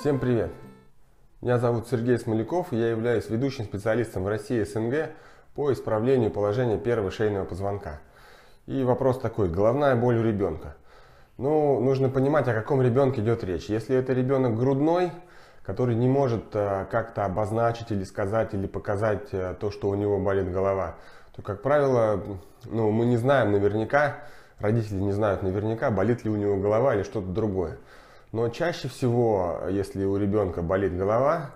Всем привет! Меня зовут Сергей Смоляков, и я являюсь ведущим специалистом в России СНГ по исправлению положения первого шейного позвонка. И вопрос такой, головная боль у ребенка. Ну, нужно понимать, о каком ребенке идет речь. Если это ребенок грудной, который не может э, как-то обозначить или сказать, или показать э, то, что у него болит голова, то, как правило, ну, мы не знаем наверняка, родители не знают наверняка, болит ли у него голова или что-то другое. Но чаще всего, если у ребенка болит голова,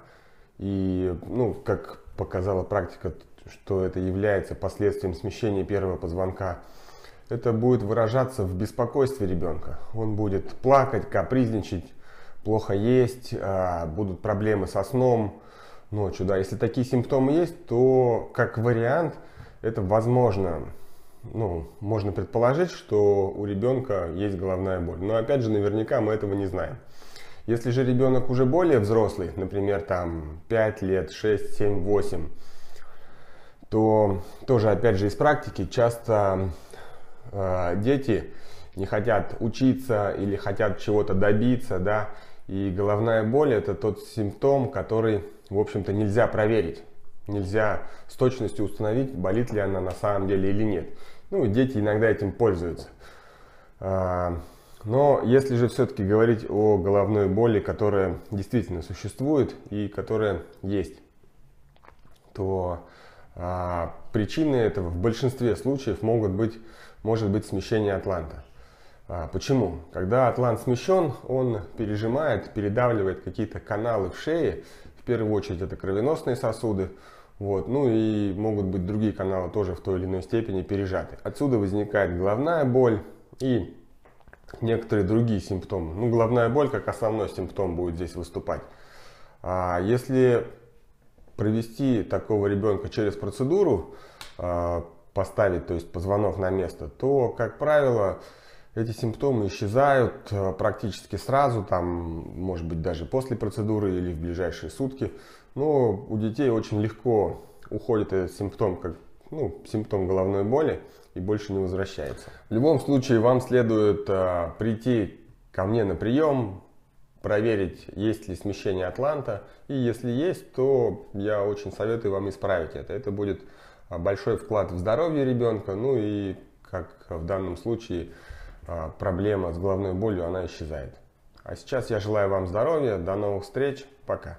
и, ну, как показала практика, что это является последствием смещения первого позвонка, это будет выражаться в беспокойстве ребенка. Он будет плакать, капризничать, плохо есть, а, будут проблемы со сном ночью. Да, если такие симптомы есть, то как вариант это возможно ну, можно предположить, что у ребенка есть головная боль. Но опять же, наверняка мы этого не знаем. Если же ребенок уже более взрослый, например, там 5 лет, 6, 7, 8, то тоже, опять же, из практики часто э, дети не хотят учиться или хотят чего-то добиться, да, и головная боль это тот симптом, который, в общем-то, нельзя проверить. Нельзя с точностью установить, болит ли она на самом деле или нет. Ну, дети иногда этим пользуются. А, но если же все-таки говорить о головной боли, которая действительно существует и которая есть, то а, причины этого в большинстве случаев могут быть, может быть смещение атланта. А, почему? Когда атлант смещен, он пережимает, передавливает какие-то каналы в шее, первую очередь это кровеносные сосуды, вот, ну и могут быть другие каналы тоже в той или иной степени пережаты. Отсюда возникает головная боль и некоторые другие симптомы. Ну, головная боль как основной симптом будет здесь выступать. А если провести такого ребенка через процедуру, а, поставить, то есть позвонок на место, то, как правило, эти симптомы исчезают э, практически сразу, там, может быть, даже после процедуры или в ближайшие сутки. Но у детей очень легко уходит этот симптом, как ну, симптом головной боли, и больше не возвращается. В любом случае, вам следует э, прийти ко мне на прием, проверить, есть ли смещение атланта, и если есть, то я очень советую вам исправить это. Это будет э, большой вклад в здоровье ребенка, ну и, как в данном случае, а, проблема с головной болью, она исчезает. А сейчас я желаю вам здоровья, до новых встреч, пока.